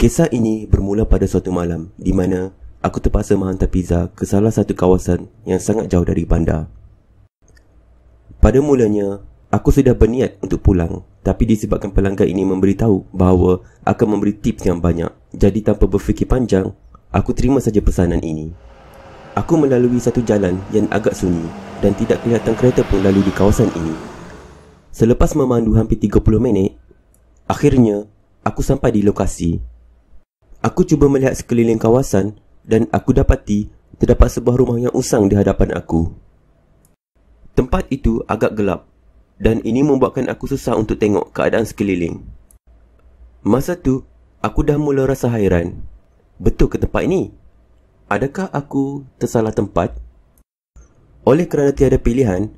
Kisah ini bermula pada suatu malam di mana aku terpaksa menghantar pizza ke salah satu kawasan yang sangat jauh dari bandar. Pada mulanya, aku sudah berniat untuk pulang tapi disebabkan pelanggan ini memberitahu bahawa akan memberi tips yang banyak jadi tanpa berfikir panjang, aku terima saja pesanan ini. Aku melalui satu jalan yang agak sunyi dan tidak kelihatan kereta pun lalu di kawasan ini. Selepas memandu hampir 30 minit, akhirnya aku sampai di lokasi Aku cuba melihat sekeliling kawasan dan aku dapati terdapat sebuah rumah yang usang di hadapan aku. Tempat itu agak gelap dan ini membuatkan aku susah untuk tengok keadaan sekeliling. Masa tu, aku dah mula rasa hairan. Betul ke tempat ini? Adakah aku tersalah tempat? Oleh kerana tiada pilihan,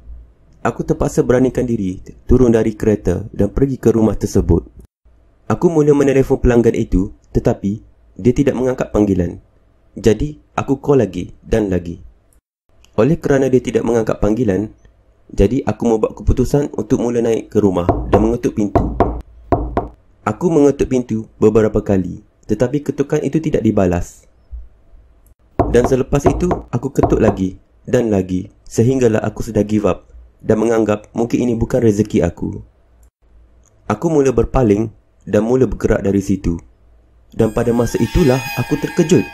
aku terpaksa beranikan diri turun dari kereta dan pergi ke rumah tersebut. Aku mula menelefon pelanggan itu tetapi dia tidak mengangkat panggilan. Jadi, aku call lagi dan lagi. Oleh kerana dia tidak mengangkat panggilan, jadi aku membuat keputusan untuk mula naik ke rumah dan mengetuk pintu. Aku mengetuk pintu beberapa kali, tetapi ketukan itu tidak dibalas. Dan selepas itu, aku ketuk lagi dan lagi sehinggalah aku sudah give up dan menganggap mungkin ini bukan rezeki aku. Aku mula berpaling dan mula bergerak dari situ dan pada masa itulah aku terkejut.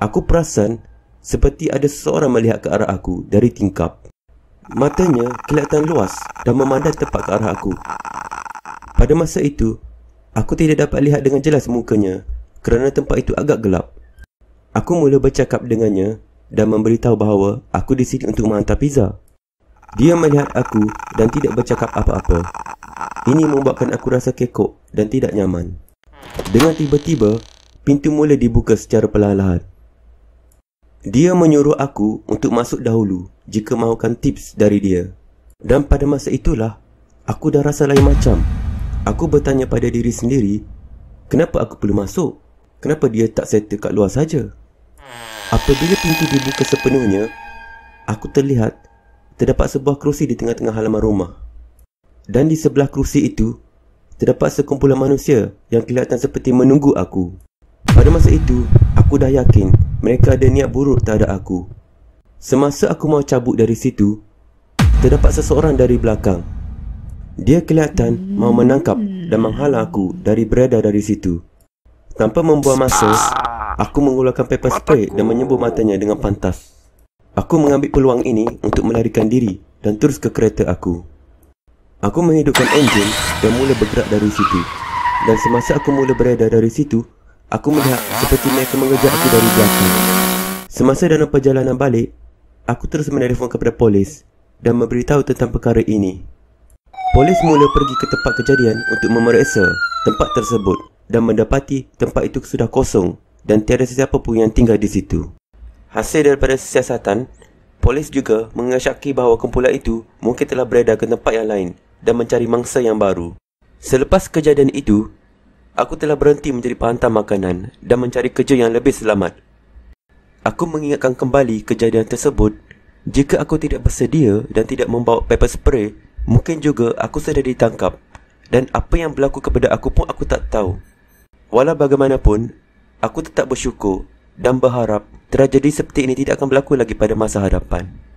Aku perasan seperti ada seseorang melihat ke arah aku dari tingkap. Matanya kelihatan luas dan memandang tepat ke arah aku. Pada masa itu, aku tidak dapat lihat dengan jelas mukanya kerana tempat itu agak gelap. Aku mula bercakap dengannya dan memberitahu bahawa aku di sini untuk menghantar pizza. Dia melihat aku dan tidak bercakap apa-apa. Ini membuatkan aku rasa kekok dan tidak nyaman. Dengan tiba-tiba, pintu mula dibuka secara perlahan-lahan. Dia menyuruh aku untuk masuk dahulu jika mahukan tips dari dia. Dan pada masa itulah, aku dah rasa lain macam. Aku bertanya pada diri sendiri, kenapa aku perlu masuk? Kenapa dia tak settle kat luar saja? Apabila pintu dibuka sepenuhnya, aku terlihat terdapat sebuah kerusi di tengah-tengah halaman rumah. Dan di sebelah kerusi itu, terdapat sekumpulan manusia yang kelihatan seperti menunggu aku. Pada masa itu, aku dah yakin mereka ada niat buruk terhadap aku. Semasa aku mau cabut dari situ, terdapat seseorang dari belakang. Dia kelihatan mau menangkap dan menghalang aku dari berada dari situ. Tanpa membuang masa, aku mengeluarkan paper spray dan menyembuh matanya dengan pantas. Aku mengambil peluang ini untuk melarikan diri dan terus ke kereta aku. Aku menghidupkan enjin dan mula bergerak dari situ. Dan semasa aku mula berada dari situ, aku melihat seperti mereka mengejar aku dari belakang. Semasa dalam perjalanan balik, aku terus menelefon kepada polis dan memberitahu tentang perkara ini. Polis mula pergi ke tempat kejadian untuk memeriksa tempat tersebut dan mendapati tempat itu sudah kosong dan tiada sesiapa pun yang tinggal di situ. Hasil daripada siasatan, polis juga mengesyaki bahawa kumpulan itu mungkin telah berada ke tempat yang lain dan mencari mangsa yang baru. Selepas kejadian itu, aku telah berhenti menjadi pantai makanan dan mencari kerja yang lebih selamat. Aku mengingatkan kembali kejadian tersebut, jika aku tidak bersedia dan tidak membawa pepper spray, mungkin juga aku sudah ditangkap dan apa yang berlaku kepada aku pun aku tak tahu. Walau bagaimanapun, aku tetap bersyukur dan berharap tragedi seperti ini tidak akan berlaku lagi pada masa hadapan.